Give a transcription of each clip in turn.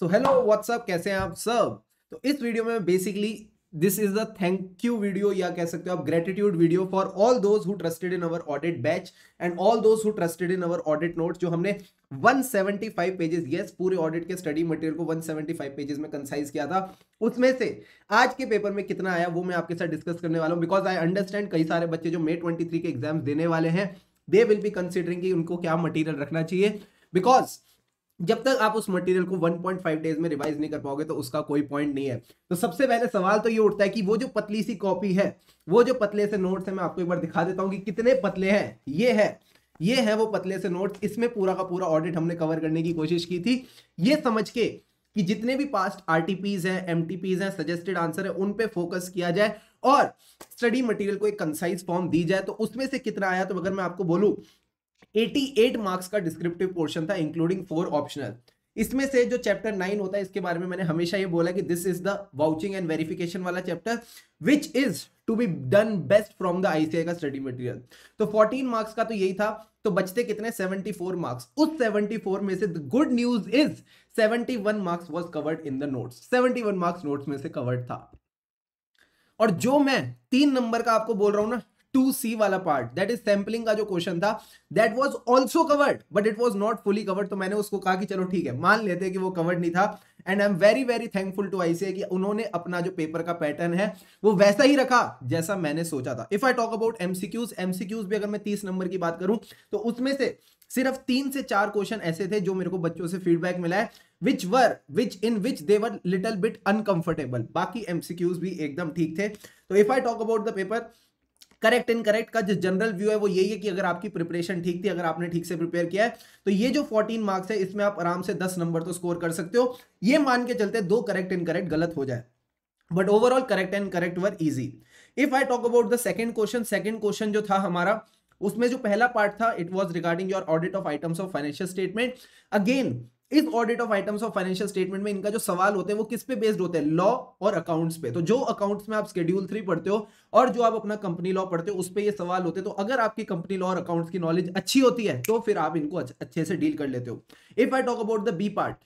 so hello what's up कैसे हैं आप सब तो इस वीडियो में basically this is the thank you video या कह सकते हो आप gratitude video for all those who trusted in our audit batch and all those who trusted in our audit note जो हमने 175 पेजेस यस पूरे ऑडिट के स्टडी मटेरियल को 175 पेजेस में कंसाइज किया था उसमें से आज के पेपर में कितना आया वो मैं आपके साथ डिस्कस करने वाला हूँ बिकॉज आई अंडरस्टैंड कई सारे बच्चे जो मे ट्वेंटी थ्री के एग्जाम्स देने वाले हैं दे विल बी कंसिडरिंग कि उनको क्या मटीरियल रखना चाहिए बिकॉज जब तक आप उस मटेरियल को 1.5 डेज में रिवाइज नहीं कर पाओगे तो उसका कोई पॉइंट नहीं है तो सबसे पहले सवाल तो ये उठता है कि वो जो पतली सी कॉपी है वो जो पतले से नोट्स है मैं आपको एक बार दिखा देता हूँ कि कितने पतले हैं ये है ये है वो पतले से नोट्स इसमें पूरा का पूरा ऑडिट हमने कवर करने की कोशिश की थी ये समझ के कि जितने भी पास्ट आर हैं एम हैं सजेस्टेड आंसर है उन पर फोकस किया जाए और स्टडी मटेरियल को एक कंसाइज फॉर्म दी जाए तो उसमें से कितना आया तो अगर मैं आपको बोलूं 88 मार्क्स का डिस्क्रिप्टिव पोर्शन था इंक्लूडिंग फोर ऑप्शनल इसमें से जो चैप्टर नाइन होता है इसके बारे में मैंने हमेशा ये बोला कि this is the vouching and verification वाला chapter which is to be done best from the ICAI का स्टडी मटेरियल तो 14 मार्क्स का तो यही था तो बचते कितने 74 मार्क्स उस 74 में से the good news is 71 marks was covered in the notes 71 marks notes में से कवर्ड था और जो मैं तीन नंबर का आपको बोल रहा हूं ना टू सी वाला पार्ट दैट इज सैम्पलिंग का जो क्वेश्चन था that was also covered but it was not fully covered तो मैंने उसको कहा कि चलो ठीक है मान लेते हैं कि वो कवर्ड नहीं था and I am very very thankful to ICA कि उन्होंने अपना जो पेपर का पैटर्न है वो वैसा ही रखा जैसा मैंने सोचा था if I talk about MCQs MCQs भी अगर मैं तीस नंबर की बात करूं तो उसमें से सिर्फ तीन से चार क्वेश्चन ऐसे थे जो मेरे को बच्चों से फीडबैक मिला है which were which in which they were little bit uncomfortable बाकी एमसीक्यूज भी एकदम ठीक थे तो if I talk about the paper correct correct का जो जनरल व्यू है वो यही है कि अगर आपकी प्रिपरेशन ठीक थी अगर आपने ठीक से प्रिपेयर किया है तो ये जो फोर्टीन मार्क्स है इसमें आप आराम से दस नंबर तो स्कोर कर सकते हो ये मान के चलते दो करेक्ट करेक्ट गलत हो जाए but overall correct and correct were easy if I talk about the second question second question जो था हमारा उसमें जो पहला पार्ट था it was regarding your audit of items of financial statement again इस audit of items of financial statement में इनका जो सवाल होते हैं वो किस पे बेस्ड होते हैं लॉ और अकाउंट्स पे तो जो अकाउंट्स में आप स्केड्यूल थ्री पढ़ते हो और जो आप अपना कंपनी लॉ पढ़ते हो उस पर ये सवाल होते हैं तो अगर आपकी कंपनी लॉ और अकाउंट्स की नॉलेज अच्छी होती है तो फिर आप इनको अच्छे से डील कर लेते हो if I talk about the B part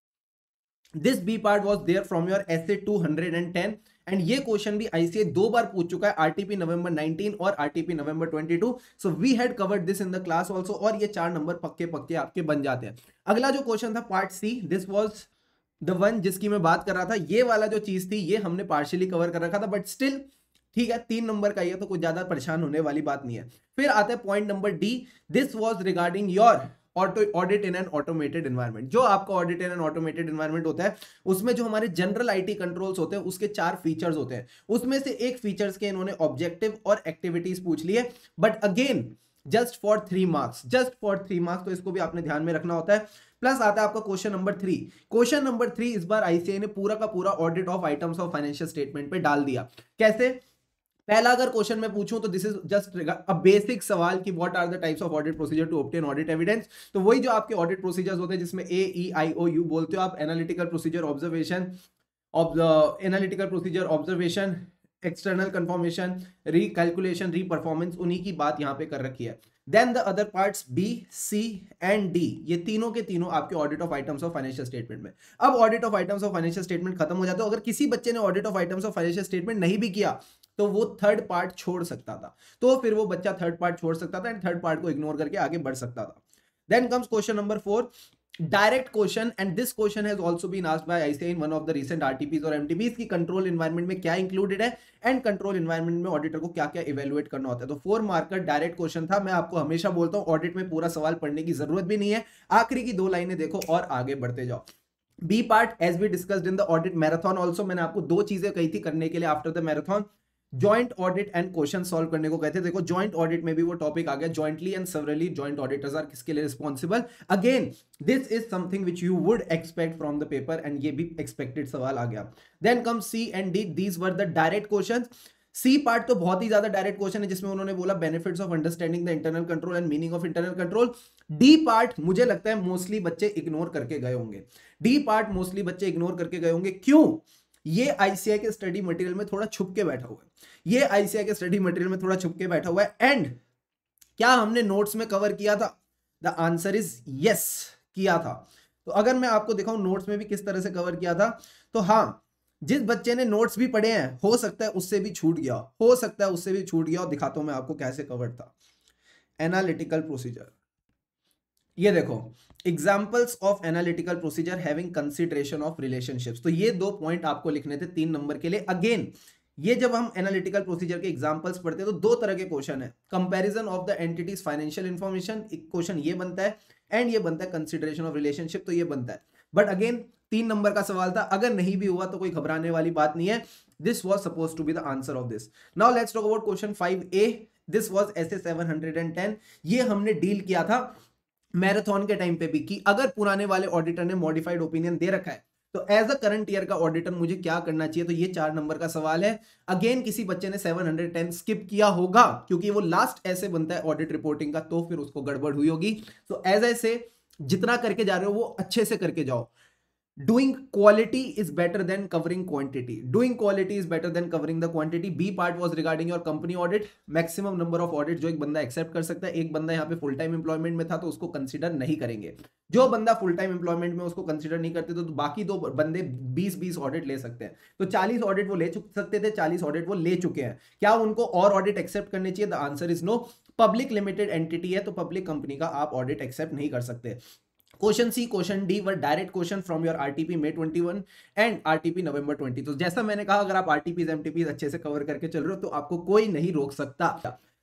this B part was there from your S A two hundred and ten and ये क्वेश्चन भी आईसीए दो बार पूछ चुका है आरटीपी नवंबर 19 और RTP November 22 so we had covered this in the class also और ये चार नंबर पक्के पक्के आपके बन जाते हैं अगला जो क्वेश्चन था part C this was the one जिसकी मैं बात कर रहा था ये वाला जो चीज थी ये हमने पार्शियली कवर कर रखा था बट स्टिल ठीक है तीन नंबर का यह तो कुछ ज्यादा परेशान होने वाली बात नहीं है फिर आता है point number D this was regarding your auto audit in an automated environment जो आपका audit in an automated environment होता है उसमें जो हमारे जनरल आईटी कंट्रोल्स होते हैं उसके चार फीचर्स होते हैं उसमें से एक फीचर्स के इन्होंने ऑब्जेक्टिव और एक्टिविटीज पूछ लिए but again just for three marks just for three marks तो इसको भी आपने ध्यान में रखना होता है प्लस आता है आपका question number three question number three इस बार आईसीआई ने पूरा का पूरा audit of items of financial statement पे डाल दिया कैसे पहला अगर क्वेश्चन मैं पूछूं तो this is just a basic सवाल कि what are the types of audit procedure to obtain audit evidence तो वही जो आपके ऑडिट प्रोसीजर्स होते हैं जिसमें ए ई आई ओ यू बोलते हो आप analytical procedure observation analytical procedure observation external confirmation recalculation reperformance उन्हीं की बात यहाँ पे कर रखी है then the other parts B C and D ये तीनों के तीनों आपके audit of items of financial statement में अब audit of items of financial statement खत्म हो जाते हो अगर किसी बच्चे ने audit of items of financial statement नहीं भी किया तो वो थर्ड पार्ट छोड़ सकता था तो फिर वो बच्चा थर्ड पार्ट छोड़ सकता था एंड थर्ड पार्ट को इग्नोर करके आगे बढ़ सकता था then comes question number four direct question and this question has also been asked by ICA in one of the recent RTPs और MTPs की कंट्रोल एनवायरनमेंट में क्या इंक्लूडेड है एंड कंट्रोल एनवायरनमेंट में ऑडिटर को क्या क्या इवेलुएट करना होता है तो फोर मार्कर डायरेक्ट क्वेश्चन था मैं आपको हमेशा बोलता हूं ऑडिट में पूरा सवाल पढ़ने की जरूरत भी नहीं है आखिरी की दो लाइनें देखो और आगे बढ़ते जाओ B part as be discussed in the audit marathon also मैंने आपको दो चीजें कही थी करने के लिए after the marathon joint audit and question solve करने को कहते हैं देखो ज्वाइंट ऑडिट में भी वो टॉपिक आ गया jointly and severally joint auditors are किसके लिए responsible again this is something which you would expect from the paper and ये भी एक्सपेक्टेड सवाल आ गया then come C and D these were the direct question C part तो बहुत ही ज्यादा डायरेक्ट क्वेश्चन है जिसमें उन्होंने बोला benefits of understanding the internal control and meaning of internal control D part मुझे लगता है मोस्टली बच्चे इग्नोर करके गए होंगे डी पार्ट मोस्टली बच्चे इग्नोर करके गए होंगे क्यों ये आईसीआई के स्टडी मटेरियल में थोड़ा छुप के बैठा हुआ है ये आईसीआई के स्टडी मटेरियल में थोड़ा छुप के बैठा हुआ है एंड क्या हमने नोट्स में कवर किया था द आंसर इज यस किया था तो अगर मैं आपको दिखाऊं नोट्स में भी किस तरह से कवर किया था तो हाँ जिस बच्चे ने नोट्स भी पढ़े हैं हो सकता है उससे भी छूट गया हो सकता है उससे भी छूट गया और दिखाता हूं मैं आपको कैसे कवर था एनालिटिकल प्रोसीजर ये देखो examples of analytical procedure having consideration of relationships तो ये दो पॉइंट आपको लिखने थे तीन नंबर के लिए अगेन ये जब हम एनालिटिकल प्रोसीजर के एग्जाम्पल्स पढ़ते हैं तो दो तरह के क्वेश्चन है comparison of the entity's financial information एक क्वेश्चन ये बनता है एंड ये बनता है कंसिडरेशन ऑफ रिलेशनशिप तो ये बनता है बट अगेन तीन नंबर का सवाल था अगर नहीं भी हुआ तो कोई घबराने वाली बात नहीं है this was suppose to be the answer of this now let's talk about question five A this was S A seven hundred and ten ये हमने डील किया था मैराथन के टाइम पे भी कि अगर पुराने वाले ऑडिटर ने मॉडिफाइड ओपिनियन दे रखा है तो एज अ करंट ईयर का ऑडिटर मुझे क्या करना चाहिए तो ये चार नंबर का सवाल है अगेन किसी बच्चे ने 710 स्किप किया होगा क्योंकि वो लास्ट ऐसे बनता है ऑडिट रिपोर्टिंग का तो फिर उसको गड़बड़ हुई होगी तो एज ऐसे जितना करके जा रहे हो वो अच्छे से करके जाओ doing quality is better than covering quantity doing quality is better than covering the quantity b part was regarding your company audit maximum number of audit जो एक बंदा एक्सेप्ट कर सकता है एक बंदा यहाँ पे फुल टाइम एम्प्लॉयमेंट में था तो उसको कंसिडर नहीं करेंगे जो बंदा फुल टाइम एम्प्लॉयमेंट में उसको कंसिडर नहीं करते तो, तो बाकी दो बंदे 20 20 ऑडिट ले सकते हैं तो 40 ऑडिट वो ले चुक सकते थे 40 ऑडिट वो ले चुके हैं क्या उनको और ऑडिट एक्सेप्ट करने चाहिए the answer is no public limited entity है तो पब्लिक कंपनी का आप ऑडिट एक्सेप्ट नहीं कर सकते question C question D were direct question from your RTP May 21 and RTP November 20 तो जैसा मैंने कहा अगर आप आरटीपी एमटीपी अच्छे से कवर करके चल रहे हो तो आपको कोई नहीं रोक सकता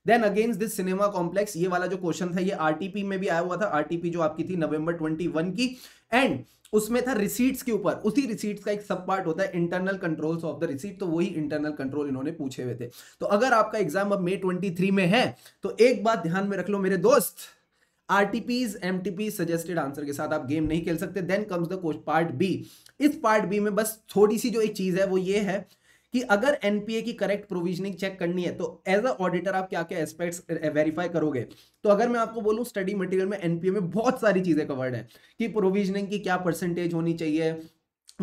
then against this cinema complex ये वाला जो क्वेश्चन था ये आरटीपी में भी आया हुआ था आरटीपी जो आपकी थी नवंबर 21 की एंड उसमें था रिसीट्स के ऊपर उसी रिसीट्स का एक सब पार्ट होता है internal controls of the receipt तो वही इंटरनल कंट्रोल इन्होंने पूछे हुए थे तो अगर आपका एग्जाम अब मे 23 में है तो एक बात ध्यान में रख लो मेरे दोस्त आरटीपीज एमटीपी सजेस्टेड आंसर के साथ आप गेम नहीं खेल सकते then comes the coach part B इस पार्ट बी में बस थोड़ी सी जो एक चीज है वो ये है कि अगर एनपीए की करेक्ट प्रोविजनिंग चेक करनी है तो एज अ ऑडिटर आप क्या क्या एस्पेक्ट्स वेरीफाई करोगे तो अगर मैं आपको बोलूं स्टडी मटेरियल में एनपीए में बहुत सारी चीजें कवर्ड है कि प्रोविजनिंग की क्या परसेंटेज होनी चाहिए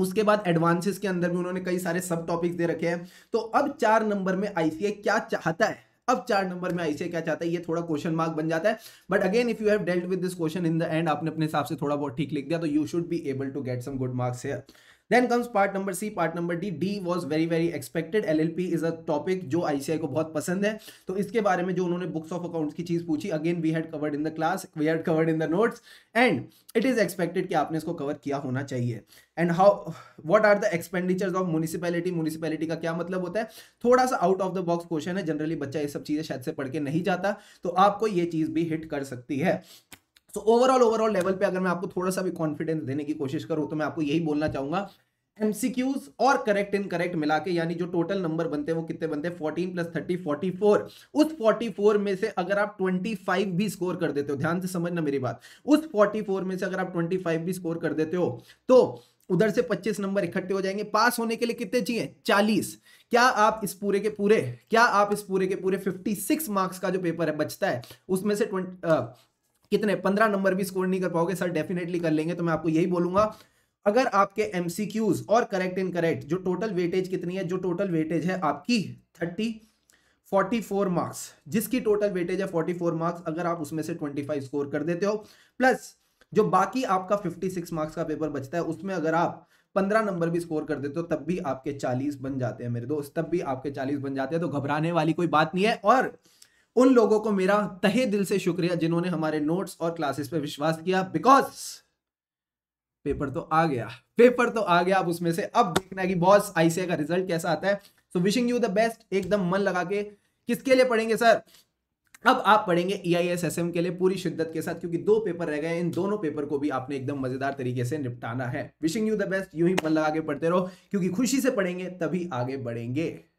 उसके बाद एडवांसेस के अंदर भी उन्होंने कई सारे सब टॉपिक्स दे रखे हैं तो अब चार नंबर में आईसीए क्या चाहता है अब चार नंबर में आई से क्या चाहता है ये थोड़ा क्वेश्चन मार्क बन जाता है but again if you have dealt with this question in the end आपने अपने हिसाब से थोड़ा बहुत ठीक लिख दिया तो you should be able to get some good marks है then comes part number C part number D D was very very expected L L P is a topic जो आईसीआई को बहुत पसंद है तो इसके बारे में जो उन्होंने बुक्स ऑफ अकाउंट्स की चीज पूछी again we had covered in the class we had covered in the notes and it is expected कि आपने इसको कवर किया होना चाहिए and how what are the expenditures of municipality municipality का क्या मतलब होता है थोड़ा सा out of the box question है जनरली बच्चा ये सब चीज़ें शायद से पढ़ के नहीं जाता तो आपको ये चीज़ भी हिट कर सकती है सो ओवरऑल ओवरऑल लेवल पे अगर मैं आपको थोड़ा सा भी कॉन्फिडेंस देने की कोशिश करूँ तो मैं आपको यही बोलना चाहूंगा एमसीक्यूज और करेक्ट इन करेक्ट मिला के यानी जो टोटल नंबर बनते हैं वो कितने बनते हैं 14 प्लस 30 44 उस 44 में से अगर आप 25 भी स्कोर कर देते हो ध्यान से समझना मेरी बात उस 44 में से अगर आप 25 भी स्कोर कर देते हो तो उधर से 25 नंबर इकट्ठे हो जाएंगे पास होने के लिए कितने चाहिए 40 क्या आप इस पूरे के पूरे क्या आप इस पूरे के पूरे 56 मार्क्स का जो पेपर है बचता है उसमें से कितने पंद्रह नंबर भी स्कोर नहीं कर पाओगे सर डेफिनेटली कर लेंगे तो मैं आपको यही बोलूंगा अगर आपके एमसीक्यूज और करेक्ट इन करेक्ट जो टोटल वेटेज कितनी है जो टोटल वेटेज है आपकी थर्टी फोर्टी फोर मार्क्स जिसकी टोटल वेटेज है फोर्टी फोर मार्क्स अगर आप उसमें से ट्वेंटी फाइव स्कोर कर देते हो प्लस जो बाकी आपका फिफ्टी सिक्स मार्क्स का पेपर बचता है उसमें अगर आप पंद्रह नंबर भी स्कोर कर देते हो तब भी आपके चालीस बन जाते हैं मेरे दोस्त तब भी आपके चालीस बन जाते हैं तो घबराने वाली कोई बात नहीं है और उन लोगों को मेरा तहे दिल से शुक्रिया जिन्होंने हमारे नोट्स और क्लासेस पे विश्वास किया बिकॉज पेपर तो आ गया पेपर तो आ गया अब उसमें से अब देखना है कि बॉस आईसीआई का रिजल्ट कैसा आता है so wishing you the best एकदम मन लगा के किसके लिए पढ़ेंगे सर अब आप पढ़ेंगे E I S S M के लिए पूरी शिद्दत के साथ क्योंकि दो पेपर रह गए इन दोनों पेपर को भी आपने एकदम मजेदार तरीके से निपटाना है विशिंग यू द बेस्ट यू ही मन लगा के पढ़ते रहो क्योंकि खुशी से पढ़ेंगे तभी आगे बढ़ेंगे